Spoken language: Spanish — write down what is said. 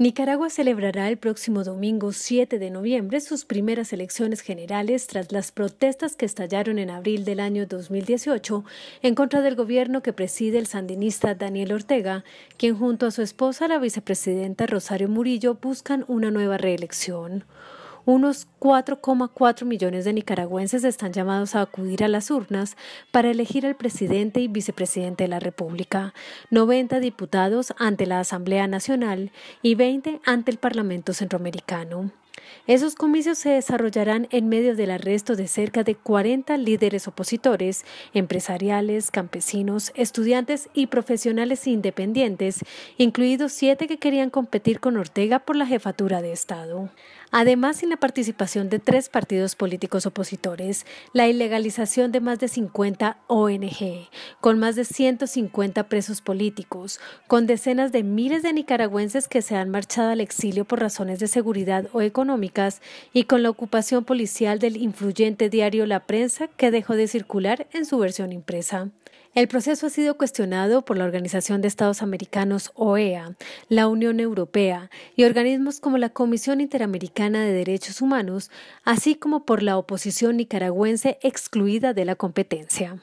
Nicaragua celebrará el próximo domingo 7 de noviembre sus primeras elecciones generales tras las protestas que estallaron en abril del año 2018 en contra del gobierno que preside el sandinista Daniel Ortega, quien junto a su esposa, la vicepresidenta Rosario Murillo, buscan una nueva reelección unos 4,4 millones de nicaragüenses están llamados a acudir a las urnas para elegir al presidente y vicepresidente de la República, 90 diputados ante la Asamblea Nacional y 20 ante el Parlamento Centroamericano. Esos comicios se desarrollarán en medio del arresto de cerca de 40 líderes opositores, empresariales, campesinos, estudiantes y profesionales independientes, incluidos siete que querían competir con Ortega por la jefatura de Estado. Además, sin la participación de tres partidos políticos opositores, la ilegalización de más de 50 ONG, con más de 150 presos políticos, con decenas de miles de nicaragüenses que se han marchado al exilio por razones de seguridad o económicas, y con la ocupación policial del influyente diario La Prensa, que dejó de circular en su versión impresa. El proceso ha sido cuestionado por la Organización de Estados Americanos OEA, la Unión Europea y organismos como la Comisión Interamericana de Derechos Humanos, así como por la oposición nicaragüense excluida de la competencia.